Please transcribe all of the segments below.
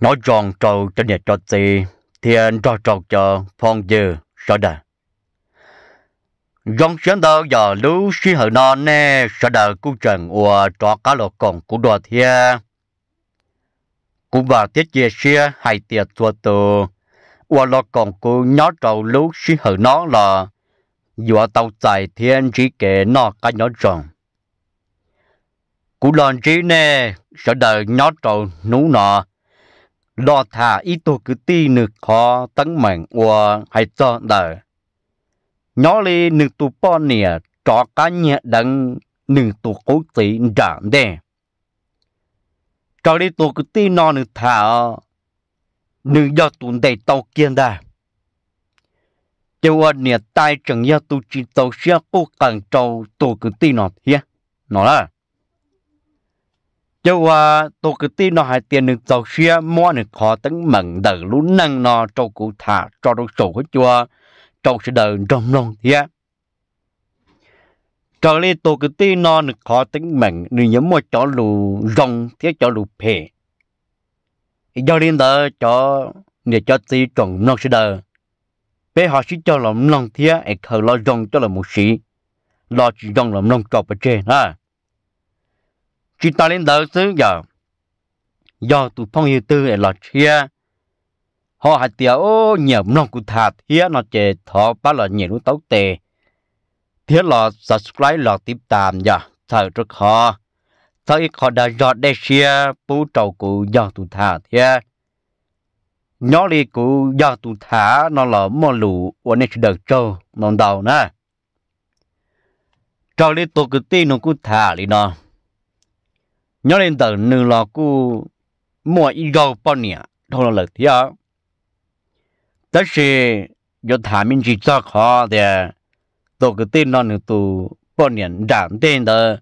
nó tròn trâu cho nhẹ cho tì thiên trò trò cho phong dư sợ đời dòng sáng đó giờ lũ xí hở nó nè sợ đời cú trần ua trò cá lô còn cú đùa thia cú bà tiết chia xia hay tiệt thua tù ua lô còn cú nhó trâu lũ xí hở nó là dùa tàu tài thiên chỉ kể nó cái nhó tròn cú lòn trí nè sợ đời nhó trâu nú nọ đo thả ít tổ cứ ti nực khó tấn mạnh của hai cho đời nhỏ lì nực tụ bò nè cho cá nhẹ đắng nực tụ cố tí đảng đè cho lì tổ cứ ti nó nực thả nực do tụ đầy tàu kiên đà cho nè tai chẳng ya tụ chỉ tàu xe cố càng trâu tổ cứ ti nó hiếc nó là cho qua à, tôi cứ tin nó hai tiền được tàu xe mua được khó tấn mận đỡ lũ năng nó cho cụ thả cho đồ sổ của chùa cho sẽ đỡ rong rong thế cho lên tôi cứ tin nó được khó tấn mận nếu nhớ mua cho lù rồng thế cho lù phê do lên đó cho để cho tí trồng non sẽ đỡ bé họ sẽ cho lòng lòng thế ấy khờ lo rong cho là một sĩ lo chỉ rong lòng lòng cho ở trên ha chỉ ta lên đầu xứ giờ do tụ phong yêu tư là chia họ hạt tiều ô nhiều nông cụ thạt thía nó chè thọ ba là nhiều lúc tấu tề thiết là subscribe là tiếp tạm giờ dạ, thở trước họ thở ít khó đã do đây chia bố trầu cụ do tụ thà thế nhỏ li cụ do tụ thả nó là mò lũ ở nơi đợt trâu non đầu nè trâu li tụ cứ tin nó cứ thả li nó nhớ lên tờ nửa là cu mua ít gạo bao nhiêu thôi là được thiệt tất sự do thả mình chỉ cho họ để tổ cái tin nó nữa tụ bao nhiêu đảm tên đó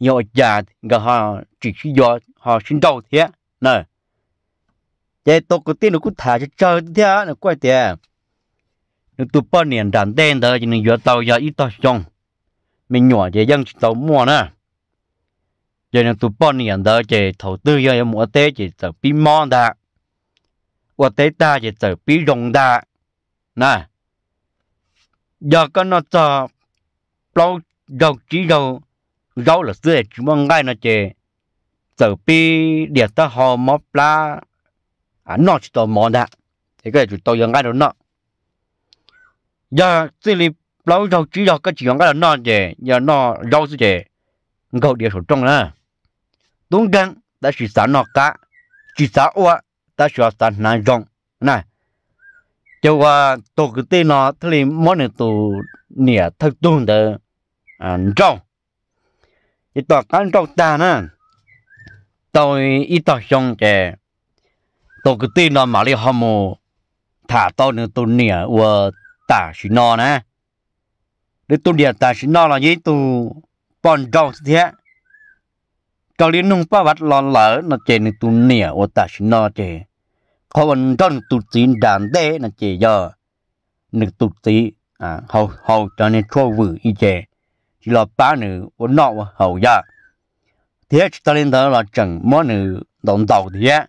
nhớ già cái họ chỉ chỉ cho họ sinh đầu thiệt nè vậy tổ cái tin nó cứ thả cho chơi thiệt nó quay thiệt nó tụ bao nhiêu đảm tên đó cho nên do tàu giờ ít tàu trong mình nhỏ thì dân tàu mua nè giờ nó tụ bọn nhận đó chỉ thầu tư giờ em mua tế chỉ tờ bí mòn đã mua tế ta chỉ tờ bí rồng đã nè giờ có nó cho lâu lâu chỉ lâu lâu là xưa chỉ mong ngay nó chỉ tờ bí điện ta họ mò pla à nó chỉ tờ mòn đã thì cái chủ tàu nhận ngay đó nó giờ xử lý lâu lâu chỉ lâu cái chuyện cái là nó chỉ giờ nó lâu gì chỉ gạo địa số trong đó 东根但是啥那个，只啥我但是啥难种，那就话多个地呢，这里没人都捏他种的嗯种，一到干种蛋呢，到一到兄弟，多个地呢马里好么，他到那都捏我打是那呢，你都捏打是那了，你都帮种些。cho liên nung ba vắt lo lỡ nó chè nên tu nỉa ô ta xin nó chè khó vẫn trong tu chín đàn đê nó chè giờ nên tu tí à hầu hầu cho nên chua vử y chè chỉ là ba nữ ô nọ và hầu ya thế ta lên đó là chẳng món nữ đồng tàu thì á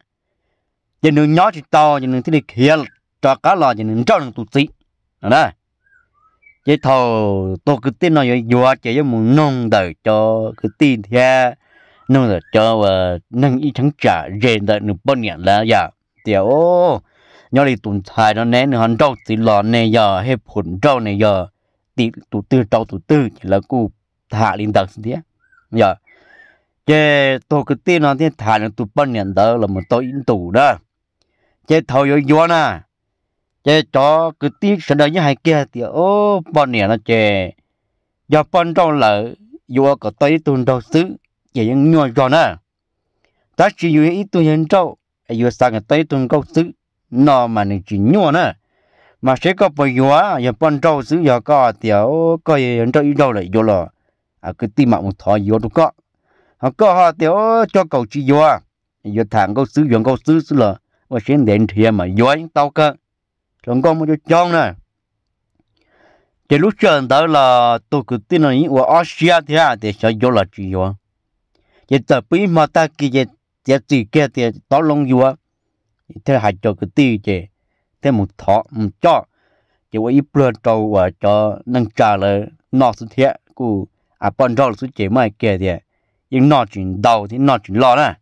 cho nên nhỏ chỉ to cho nên thích kia cho cá lò cho nên cho nên tu tí đó chế thầu tôi cứ tin nói vừa chế với muốn nông đời cho cứ tin thế nó là cho và ờ, nâng ý thắng trả rèn tại nửa bao nhiêu là giờ tiểu nhớ đi tụi thay nó nén hắn đâu thì lò này giờ hết phun đâu này giờ thì tụi tư đâu tụi tư chỉ là cụ thả lên tầng thế giờ dạ. chế tổ cứ tin nó thì thả nó tụi bao nhiêu đó là một tổ yên tủ đó chế thầu yo yo nè chế cho cứ tiếc sợ đời như hai kia thì ô bao nhiêu nó chế giờ bao trong là yo có tới tuần đầu xứ giờ những nhỏ cho nè ta chỉ yêu ít tuổi nhân trâu yêu sang cái tới tuần câu xứ nó mà nên chỉ nhỏ nè mà sẽ có bao nhiêu á giờ ban trâu xứ giờ có tiểu có nhân trâu ít đâu lại vô lò à cứ tìm mà một thọ vô đâu có họ có họ tiểu cho cầu chỉ vô à giờ thằng câu xứ dùng câu xứ xứ là mà sẽ đến thì mà vô anh tao cơ còn con mới cho chong nè thì lúc trước đó là tôi cứ tin là những ở Asia thì à thì sẽ vô là chỉ vô giờ tập bí mà ta kia giờ giờ tùy kia thì tao lông vua thế hại cho cái tiêu chứ thế một thọ một cho chỉ có ít bữa trâu và cho nâng trả lời nọ sự thiệt cụ à bọn trâu sự chế mai kia thì nhưng nọ chuyện đầu thì nọ chuyện lo nè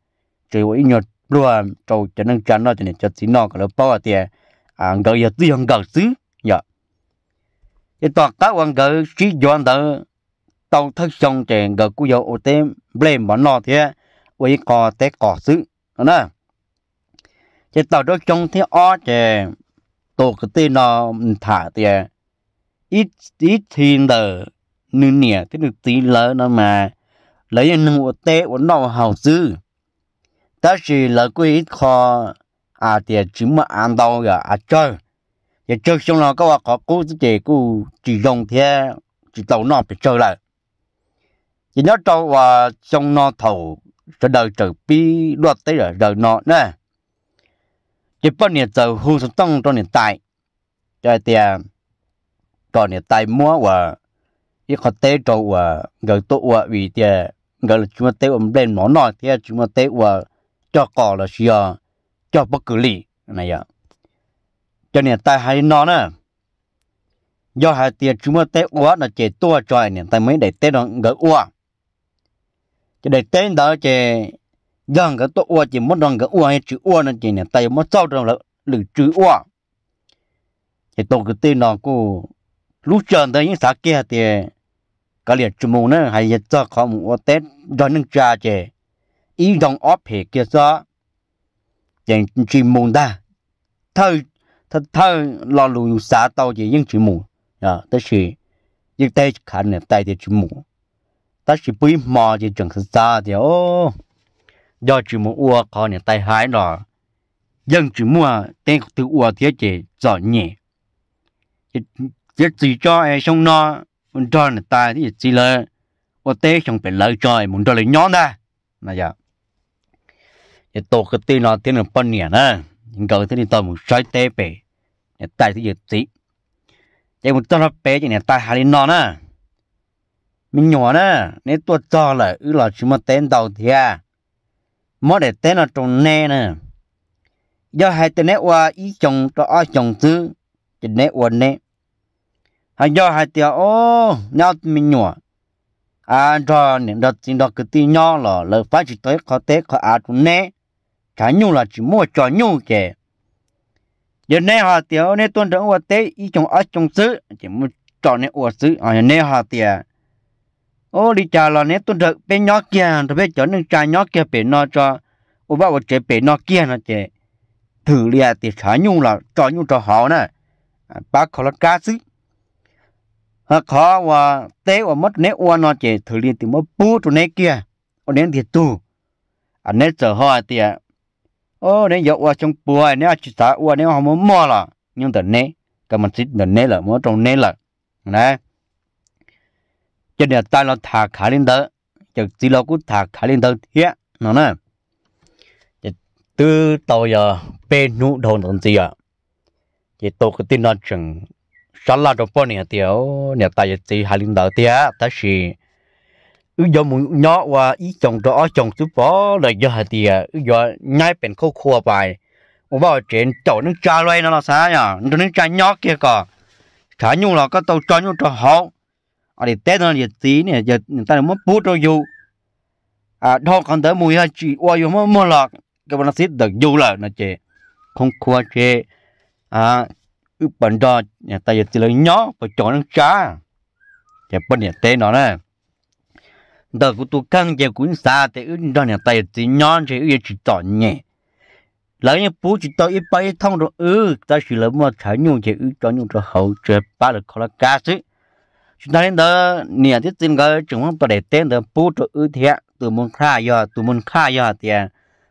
chỉ có ít nhột bữa trâu cho nâng trả nọ cho nên cho tí nọ cái là bao thì à gần giờ tiêu gần xứ dạ cái tọt cá quan gần xí doan đó tàu thất trong trẻ gờ cú dầu ô tê blem bỏ nọ thế với cò tế cò xứ đó chế tàu đó trong thế o trẻ tổ cái tên nó thả thế ít ít thì đờ nương nẻ thế được tí lỡ nó mà lấy nương ô tế ô nọ hào xứ ta chỉ là quy ít khó à thì chỉ mà ăn đâu cả à chơi thì chơi xong nó có có cú chế cú chỉ dùng thế chỉ tàu nọ phải chơi lại chỉ nhớ trâu và trong nó thầu sẽ đời trở bi đoạt tới rồi đời nó nè chỉ bao nhiêu giờ hung sống tông trong hiện tại cho tiền còn hiện tại mua và ít khó tế trâu và người tụ và vì tiền người à, là chúng tế ôm lên món nọ thì à, chúng tế và cho cỏ là xia à, cho bất cứ lý này ạ cho nên tại hay nó nè do hai tiền chúng tế quá là chế tua cho nên tại mới để tế nó người quá chỉ để tên đó chỉ gần cái tổ ua chỉ mất rằng cái ua chữ ua nên chỉ nè tay muốn sau trong là lử chữ ua thì tổ cái tên nó cô lũ trần tới những xã kia thì cái liệt chữ mù nữa hay cho khó mù tết đó nâng cha chỉ ý đồng óp hệ kia sao chẳng chỉ mưu ta thời thật thơ lo lù xã tàu chỉ những chữ mưu, à tới chỉ những tay khả nè tay thì chữ mù ta chỉ bùi mò chỉ chuẩn sự xa thì ô do chỉ mua ua có những tay hái đó, dân chỉ mua tên từ ua thế chỉ giỏ nhẹ chỉ chỉ cho ai xong nó muốn cho người ta thì chỉ là ua tế xong phải lợi cho ai muốn cho lấy nhón ra nè giờ thì tổ cái tên nó tên là bận nhẹ đó nhưng cầu thế thì tôi muốn xoay tế về tại thì chỉ chỉ muốn cho nó bé chỉ là tay hái nó nè mình nhỏ nè nên tôi cho là ư là chỉ mà tên đầu thì à mà để tên là trong nè nè do hai tên nè qua ý chồng cho ai chồng thứ chỉ nè qua nè hay do hai tiếng ô nhau mình nhỏ à cho nên đó chính đó cứ tin nhau là là phải chỉ tới khó tế khó à trong nè cả nhung là chỉ mua cho nhung kìa giờ nè họ tiếng nè tuần đó qua tế ý chồng ai chồng thứ chỉ mua cho nè qua tư à nè họ tiếng ô đi chà là nè tôi được bên nhóc kia tôi biết chỗ nên chà nhóc kia bên nó cho ô bảo chế bên nó kia nó chế thử lia thì khá nhung là cho nhung cho họ nè à, bác khó là cá chứ họ khó và té và mất nè ô nó chế thử lia thì mất bú chỗ nè kia ô nên thì tu à nè giờ họ thì ô nè dọc qua trong bùa nè chỉ xã ô nè họ muốn mua là nhưng tận nè cái mình xịt tận nè là muốn trong nè là nè cho nên ta lo thả khá linh tơ, cho chỉ lo cũng thả khá linh tơ thế nó nè từ tàu giờ bê nụ đồ nó gì à thì tôi cái tin nó chừng sáu là đồ bao nhiêu tiêu nhà ta giờ chỉ hai linh tơ thế ta chỉ ư giờ muốn nhỏ và ý chồng đó chồng chú bỏ là giờ hai tiêu ư giờ nhai bền khô khô bài ủa bảo chuyện chỗ nước cha loay nó là sao nhở nước cha nhỏ kia cả khá nhung là có tàu cho nhung cho hậu ở đây tết nó giờ tí nè giờ người ta mất bút rồi dù à đó còn tới mùi ha chị qua dù mất mua lọt cái bọn nó xít được dù là nó chè không qua chè à ư bận đo nhà ta giờ tí là nhỏ và chọn nó chá chè bên nhà tết nó nè đợt của tôi căng chè cũng xa thì ư đo nhà ta giờ tí nhỏ chè ư chỉ tỏ nhẹ lấy những bố chỉ tôi ít bay thông rồi ư ừ, ta chỉ là mà thả nhung chè ư cho nhung cho hậu chè ba được khó là cá chứ chúng ta đến đó nè tiếp tin cái chúng không để tên đó bố cho ưu thế từ môn kha giờ từ môn kha giờ thì à,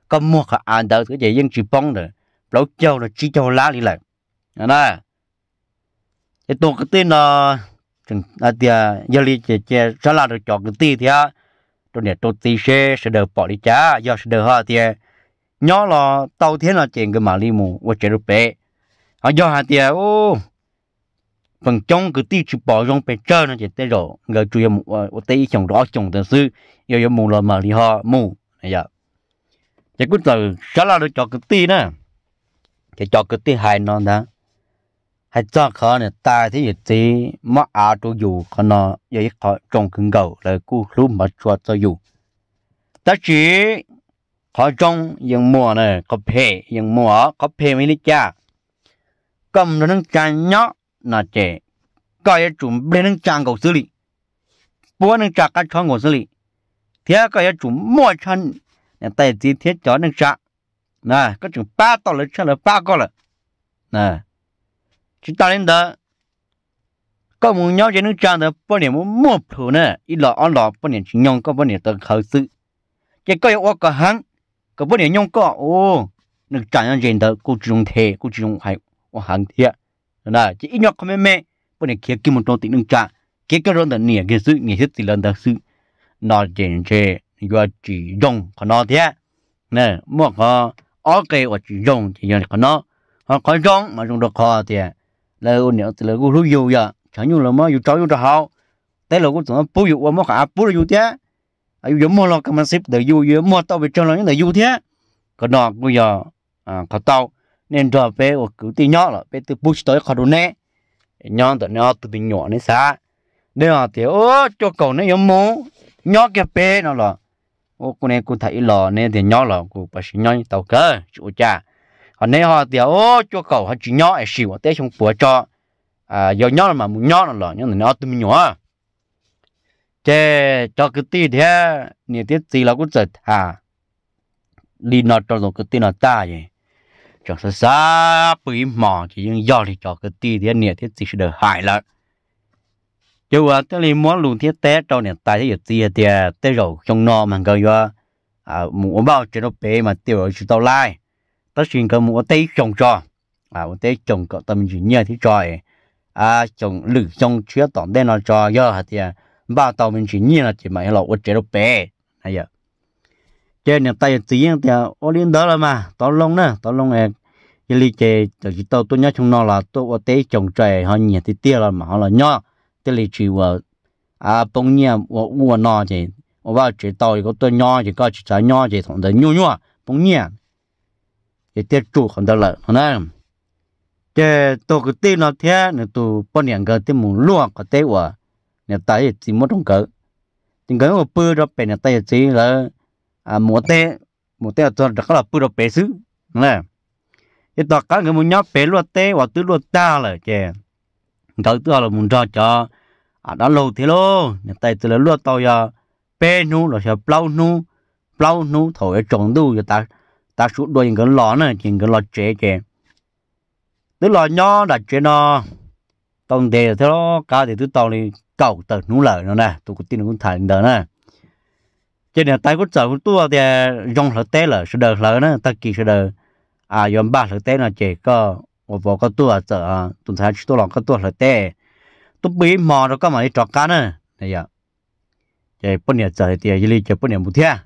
có một cái ăn đó cái gì dân chỉ bông được lâu châu là chỉ châu lá đi lại đó cái tổ cái tên là chúng ta à, thì giờ đi chơi chơi ra là được chọn cái tí thì à, tôi để tôi tí xe sẽ được bỏ đi chá giờ sẽ được ha thì nhớ là tàu thế là chuyện cái mà đi mù và chuyện được bé họ do hà thì ô phần trong cái tiêu chụp bỏ rong bề trơ nó chỉ tới rồi người chủ yếu một ờ, tí chồng đó chồng tự sư yêu yêu mù là mà đi ho mù này giờ chỉ cứ từ sáu là được cho cái tí nữa chỉ cho cái tí hai nó đó hay cho khó này ta thì gì tí mà áo cho dù khó nó vậy khó trong cứng cầu là cú lúc mà cho cho yêu, ta chỉ khó trong những mùa này có phê những mùa có phê mấy lý cha cầm nó đang chán nhóc nó chế cái chúng bên nâng trang cầu xử lý bố nâng trả các cho ngồi xử lý thế cái chúng mua chân tại gì thế cho nâng trả nè có chúng ba tao lấy cho là ba con là nè chúng ta lên đó có muốn nhau chế nâng trả đó bao nhiêu muốn mua thù nè ít lọ ăn lọ bao nhiêu chúng nhau có bao nhiêu tờ khẩu sự cái cái ô cái hàng có bao nhiêu nhau ô nâng trả nhau chế đó cũng dùng thế cũng dùng hay hàng thiệt là chỉ ít nhóc không mê mê bữa này kia kia một trong tình năng trả kia cái rồi là nỉa cái sự nỉa hết thì lần thật sự nó chuyện chế do chỉ dùng của nó thế nè mua có ở cái và chỉ dùng thì do của nó họ có dùng mà dùng được họ thì là ôn nhớ từ là cũng lúc yêu giờ chẳng như là mà yêu cháu yêu cháu hậu thế là cũng tưởng bố yêu qua mua cả bố là thế ai à, giống mua lo cái mà xếp để yêu yêu mua tao bị chơi là những để yêu thế còn nó bây giờ à có tao nên cho bé ở cứ tí nhỏ là bé từ bush tới khó đủ nè nhỏ từ nhỏ từ bình nhỏ nên xa nếu mà thì ô cho cậu nó giống mũ nhỏ kia bé nó là ô cô này cô thấy lò nên thì nhỏ là cô bà sĩ nhỏ tàu cơ chú cha còn nếu họ thì ô cho cậu họ chỉ nhỏ ấy xỉu té trong bữa cho à do nhỏ mà muốn nhỏ nó là nhỏ là nó từ bình nhỏ chế cho cái tí thế nhiều tiết gì là cũng giật à đi nó cho rồi cái tí nó ta vậy chẳng sao xa bụi mỏ những do thì cho cái tì thế nè chỉ sẽ hại lắm chứ à thế thì muốn luôn thiết té trong nè tại thế giờ tì thì té rồi trong nọ mà coi à muốn bao trên nó bể mà tiêu rồi chúng tao lai tất nhiên cái muốn tây trồng trò à muốn tây trồng cậu tâm chỉ nhớ thì trời à trồng lử trong chứa tỏn đen nó trò giờ thì bao tàu mình chỉ nhớ là chỉ mày là ở nó bể này chơi nhà tay chỉ thì ô liên đó là mà tao long nữa tao long này cái lý chế cho chỉ tao tôi nhớ chúng nó là tôi ở tế trồng trời họ nhẹ thì tia là mà họ là nhọ cái lý chỉ là à bông nhia và u nọ thì và vào chỉ tao có tôi nhọ à, thì có chỉ trái nhọ thì thằng đó nhua nhua bông nhia cái tiết chủ không đó là nó này cái tôi cái tên nó thế nên tôi bao nhiêu cái tên muốn luôn cái tên của nhà tay chỉ một trong cỡ tiếng cái của bơ đó bên nhà tay chỉ là à mua tê mua tê cho đặc là bự đồ bé xứ nè cái tòa cá người muốn nhóc bế luôn tê hoặc tứ luôn ta là chè đầu tư là muốn cho cho à đó lâu thế luôn nhà tay từ là luôn tàu giờ bế nu là sẽ plau nu plau nu thổi trồng đu giờ ta ta sụt đôi những cái lọ này những cái lọ chế chè tứ lò nhỏ đặt chế nó tông đề thế đó cá thì tứ tàu thì cầu tờ nu lở nó nè tôi cũng tin nó cũng thải đỡ nè cho nên của có chở tua thì à, dùng lợn té là sự được lợn nữa, ta kỳ sự được, à dùng ba lợn té là chỉ có một vỏ có tua chở à, tuần tháng chỉ tua lòng có tua lợn té tôi bị mò rồi có mà đi trọt cá nữa này giờ chỉ bữa nay chở thì đi chỉ bữa nay một thiên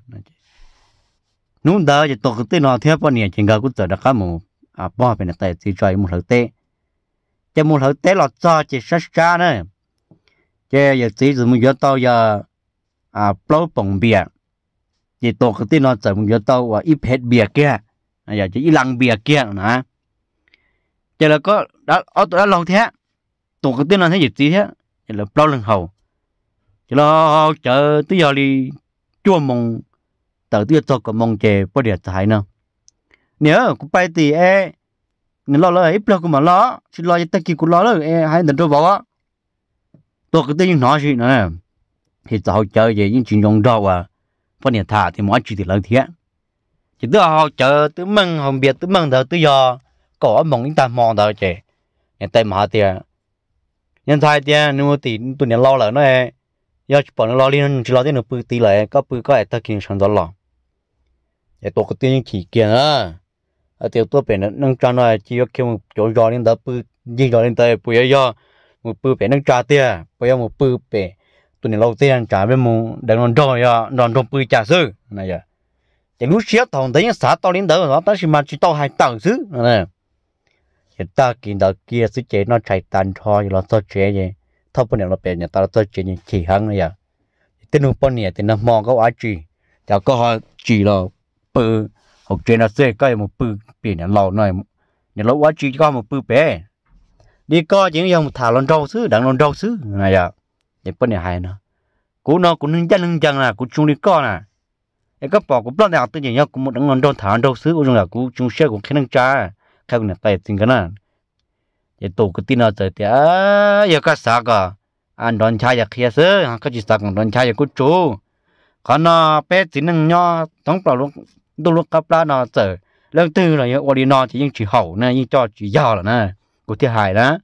nút đó chỉ tôi cứ tin nó theo bữa nay chỉ có cũng chở được cá mù à bao về là tại chỉ chơi một lợn té chỉ một lợn té là cho chỉ sát ra nữa chỉ giờ chỉ dùng một giờ tao giờ à bao bồng bia chỉ cái tin nó chở một giờ tàu và hết bìa kia giờ chỉ ít lăng bìa kia nè giờ là có đã ở đã lâu thế tổ cái tin nó thấy gì tí thế giờ là bao lần hầu giờ là chờ tới giờ đi chua mong tờ tới cái mong chè bao thái nữa nếu cũng bay thì e nên lo lời ít lo cũng mà lo chỉ lo cho ta kia cũng lo rồi e hai đừng cho bỏ á tôi cái tiếng nói gì nữa thì tao chơi về những chuyện dòng đâu à phần nhà thả thì mọi chuyện thì lớn thiện chỉ tự họ chờ tự mừng không biết tự mừng thờ tự do có mong chúng ta mong thờ trẻ nhà tay mà thì nhân thay thì nếu thì tụi nhà lo lại nó giờ chỉ bảo nó lo liên chỉ lo thì nó bự tí lại có bự có ai ta kinh sang đó lo để tôi có tiếng chỉ kiện á ở tiểu tôi bên nâng cho nó chỉ có kêu một chỗ gió lên đó bự gì gió lên tới bự giờ một bự bên nâng cho tiền bây giờ một bự bên tụi này lâu tiền trả với mù để nó đòi à nó đòi bự trả sư này à, chỉ lúc xíu thằng đấy xã tao đến đó nó ta chỉ mà chỉ tao hai tầng chứ này chỉ ta kiện đó kia sư chế nó chạy tàn cho rồi nó sơ chế vậy thâu bên này nó bèn nhà tao sơ chế như chỉ hăng này à, tên nó bên này thì nó mò cái ai chỉ chả có họ chỉ là bự học trên nó sẽ có một bự biển là lâu này nhà lâu quá chỉ có một bự bé đi coi những dòng thả lon rau xứ đặng lon rau xứ này à để bận này hay nó cú nó cú nâng chân nâng chân là cú chung đi co nè em có bỏ bắt nào tự nhiên nhau cú một đằng ngon đôn thả của chúng là cú chung xe của khi nâng cha khai của tay tin cái nè để tổ cái tin nó tới thì à giờ có sao cả anh à, đón cha giờ kia xứ à, có chỉ sao còn cha giờ cú chú còn nó bé chỉ nâng nhau đóng bảo luôn đâu lúc cấp lá nó tới lần tư là những đi nó chỉ chỉ hậu nè những cho chỉ giò là nè của thiệt hại đó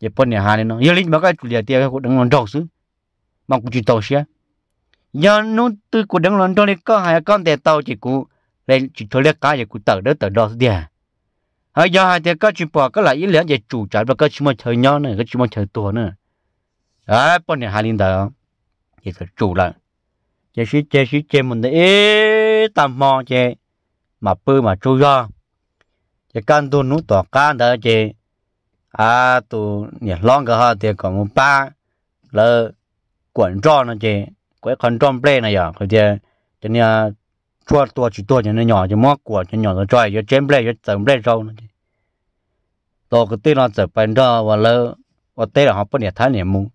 giờ bọn nhà hàng nó giờ linh mà cái liệt tiền cái cuộc đăng lon trâu xứ mà cụ chỉ tàu xe giờ nó từ cuộc đằng lòn trâu này có hai con để tàu chỉ cụ lên chỉ thôi liệt cá giờ cụ tàu đó tàu đó đi à hai giờ hai tiền có chỉ bỏ có lại ít liền giờ chủ trái và cái chỉ một thời nhỏ nữa cái chỉ một thời to nữa à bọn nhà hàng linh đó giờ chủ lại giờ xí chơi xí chơi mình đấy tạm mò chơi mà bơi mà trôi ra giờ can tôi nút tỏ can đó chơi à tụ nhà long cái ha thì còn một ba là quản trò nó chứ quấy con tròn ple này giờ cái chứ cho nên à, chua tua chỉ tua cho nó nhỏ cho móc của cho nhỏ nó trai cho chém ple cho tầm ple trâu nó chứ tổ cái tên nó trở bên đó và lơ và tên là họ bên nhà thái niệm mùng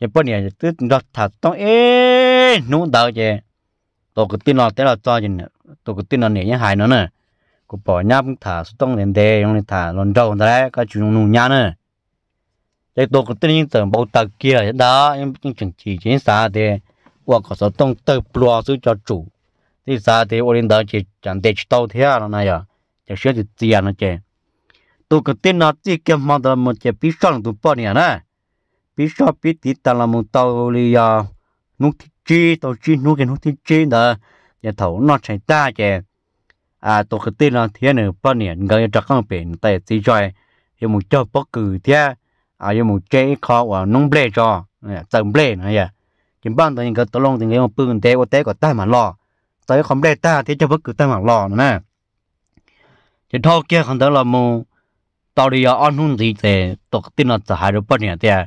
chỉ bên nhà cứ đọt thả tông ê nụ đào chứ tổ cái tên nó tên là cho chứ tổ cái tên nó nhẹ nhàng hài nó nè ก็ปอยับถาสุดต้องเรียนเดยองเรียนถาลอนเจ้าแต่ละก็จุนนุ่งยานะแต่ตัวก็ตีนเติมเบาตะเกียดายังยังจังจีจีสาเดว่าก็สุดต้องเติบปลัวสุดจะจู่ที่สาเดว่าเรียนเดจีจังเดชโตเทียแล้วนะยะจะเชื่อจิตเจียนะเจตัวก็ตีนนัดที่เก็บมาแต่มันจะพิชชั่นตัวปอเนี่ยนะพิชชั่นพิติตาละมุนเตาลียานุกที่จีตัวจีนุกเกนุกที่จีเด้อจะเท่านัดใช้ตาเจ à tổ cái tin là thế này bao nhiêu người ta không biết tại chỉ chơi yêu một chỗ bóc cử thế à yêu một chế khó và nông bể cho trồng bể này à chỉ ban tới những cái tổ long thì người mà bưng té qua té có ta mà lo tới không bể ta thì cho bóc cử ta mà lo nè chỉ thâu kia không đó là một tao đi ở anh hùng gì thế tổ cái tin là trả hai được bao nhiêu thế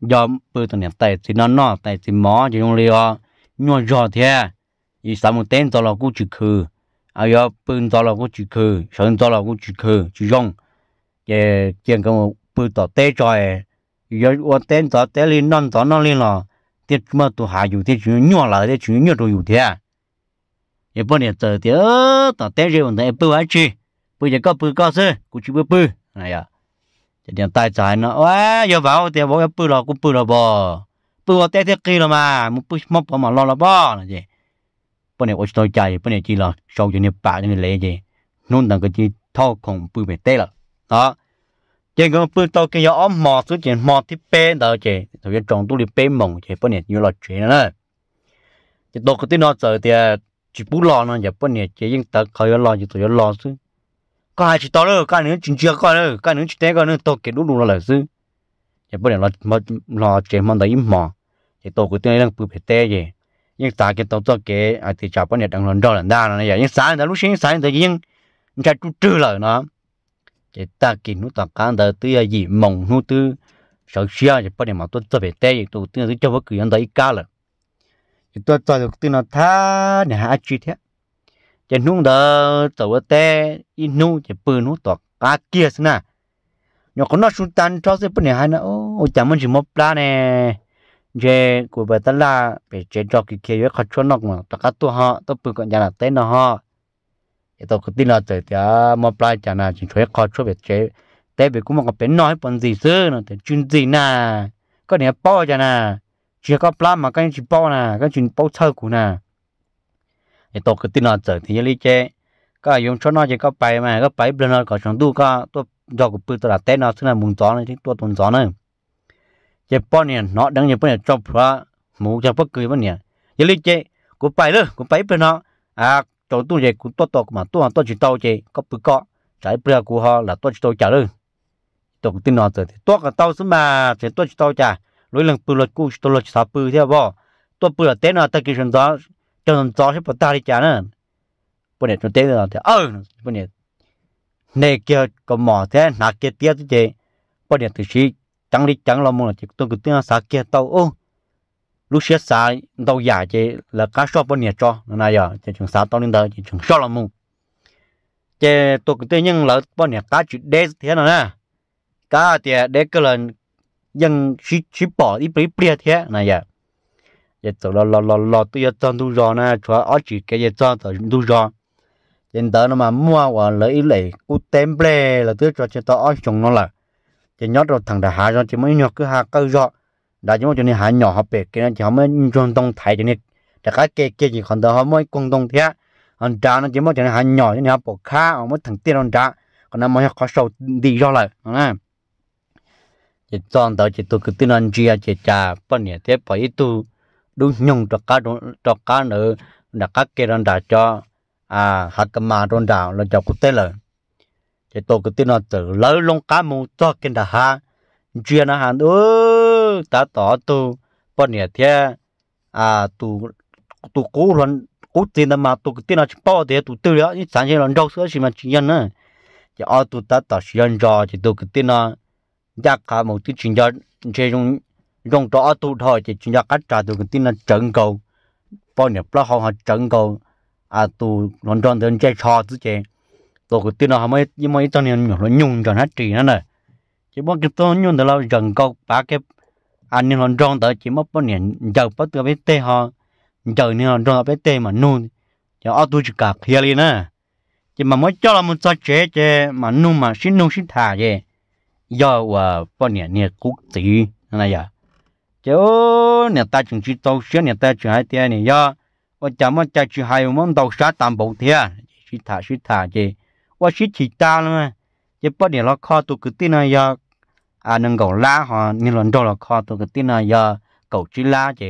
do bự tao nhận tại thì nó nó tay thì mỏ chỉ dùng liều nhồi giò thế ý sao một tên tao là cú chữ khử à giờ bên đó là có chữ khử sơn là có chữ khử chữ rong về tiền cái bên đó tê trời giờ qua tên đó tê lên non đó non lên là tiết mà tụ hạ dù tiết chuyện nhỏ là tiết chuyện nhỏ rồi à giờ bên này tờ tê tờ tê rồi mình thấy bự ấy chứ bự giờ có bự có chứ à thì tiền tài nó quá giờ vào tiền bỏ cái bự là cũng bự là bò bự là tê thế mà một bự mà lo là bò là gì bên này ôi tôi chạy bên này chỉ là sau cho nên bà cho nên lệ gì nôn đằng cái chi thao không bự bể tê là đó chỉ có bự to cái gió mò xuống chỉ mò thì bê đó chỉ tôi cái trồng tu đi bê mỏng chỉ bên này như là chuyện nữa chỉ đồ cái tin nó giờ thì à, chỉ bút lo nó giờ bên này chỉ những tờ khởi lo chỉ tôi lo xuống có ai chỉ to nữa có nữa chỉ chưa có nữa có nữa chỉ té có nữa tôi cái đúng đúng là sư chỉ bên này lo lo chỉ mong đấy mò chỉ tôi cái tin đang bự bể tê gì nhưng ta cái tàu tàu cái à thì chả bao nhiêu đồng lần đó lần đa này vậy nhưng sáng đó lúc sáng sáng tự nhiên cha chú trừ lời nó cái ta kỳ nó ta cán đó tự là gì mong nó tự sợ xia thì bao nhiêu mà tôi tôi bị tê vậy tôi tự cho bất cứ anh đấy cá rồi tôi tôi được tự nó tha nè hả chi thế cái nung đó tàu tê in nung cái bự nó to cá kia xin à nhưng con nó xuống tan cho sẽ bao nhiêu hai nó ô chả muốn gì một lá nè giờ của ba ta là phải chế cho cái kia với khó chua nọc mà tất cả tụ họ tụ bự còn nhà là tên nó họ thì tôi cứ tin là tới thì mà plai chả nào chỉ chơi khó chua về chế tế về cũng mà có bên nói bọn gì xưa nó thì chuyện gì na, có nhà bao chả na, chỉ có plai mà cái chuyện bao na, cái chuyện bao thơ của na, thì tôi cứ tin là tới thì lý chế có dùng cho nó chỉ có bài mà có bài bên nó có chúng tu có tôi do của bự tôi là tên nó xưa là mùng gió này chúng tôi tuần gió chế bọn nè nó đang nhập bọn nè trong phá mũ cho bất cứ bọn nè giờ lý chế cũng phải luôn cũng phải bên nó à chỗ tôi chế cũng tốt tốt mà tôi hoàn toàn chỉ tàu chế có bự cọ trái bự của họ là tôi chỉ tàu trả luôn tổng tin nó rồi tôi cả tàu xứ mà chế tôi chỉ tàu trả lối lần bự lật cũ tôi lật sáu bự theo bỏ tôi bự là tên nó ta kêu rằng đó cho rằng đó sẽ bắt ta bọn nè tôi tên là thế ờ bọn nè này kia có mỏ thế nà kia tiếc chứ chế bọn nè từ khi chẳng đi chẳng lo mua là chỉ tôi cứ tiếng xả kia tàu ô lúc xé xả tàu giả chỉ là cá sọ bên nhà cho nên là giờ chỉ chúng xả tàu lên đời chỉ chúng sọ là mua chỉ tôi cứ tiếng nhưng là bên nhà cá chỉ đế thế nào nè cá thì đế cái lần dân chỉ chỉ bỏ đi bỉ bỉ thế này giờ giờ tôi lo lo lo lo tôi giờ chọn tôi rồi nè cho ở chỉ cái giờ chọn tôi tôi rồi hiện tại nó mà mua và lấy lấy cú tem ble là tôi cho cho tôi ở trong nó là chỉ nhót rồi thằng đã hạ rồi chỉ mới nhọt cứ hạ câu rõ đã chúng cho nên hạ nhỏ họ bể cái nó chỉ mới tròn tông thái cho nên đã cái kê kia chỉ còn đó họ mới quân tông thế anh cha nó chỉ mới cho nên hạ nhỏ cho nên họ bỏ khá họ mới thằng tiên anh cha còn nó mới có sâu đi rõ lại nè chỉ chọn đó chỉ tôi cứ tin anh chị chỉ trả bao nhiêu thế phải ít tu đúng nhung cho cá cho cá nữa đã cái kê anh đã cho à hạt cơm mà rồi đào là cho cụ tế lời thì tôi cứ tin nó tự lỡ lông cá mù cho cái đã ha chuyện nó hẳn ơ ta tỏ tu bọn nhà thế à tu tu cố luôn cố tin mà tu cái tin nó chỉ bảo thế tu tự đó nhưng sáng chế lần đầu sữa chỉ mà chỉ nhân nữa thì ở tu ta tỏ chỉ nhân cho thì tôi cái tin nó giá cả một tí chỉ nhân chế dùng dùng cho ở tu thôi thì chỉ nhân cắt trả tôi cứ tin nó trận cầu bọn nhà bao họ trận cầu à tu lần đầu thì chế cho tự chế tôi cứ tin là hàm ấy nhưng mà ít tao nên nó nhung cho nó trì nó này chỉ bao cái tôi nhung tới lâu gần câu ba cái anh nên hòn tròn tới chỉ mất bao nhiêu giờ bắt được bên tê họ giờ nên hòn tròn bên tê mà nôn giờ ở tôi chỉ cả kia đi nè chỉ mà mới cho là một sao chế chế mà nôn mà xin nôn xin thả chế giờ và bao nhiêu nhiệt quốc tỷ này à chế ô nhà ta chỉ chỉ tàu xe nhà ta chỉ hai tiền này giờ và chả mất chả chỉ hai món đầu sát tạm bộ thế chỉ thả xin thả chế ว่าชิดฉีตาเลยมั้ยจะป้อเนี่ยเราคอตัวกึตีนายาอ่านึงเก่าล่าหอนี่หลอนโดเราคอตัวกึตีนายาเก่าจีล่าเจ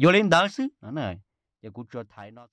อยู่เล่นดังซึนั่นเลยจะกูจะถ่ายนอ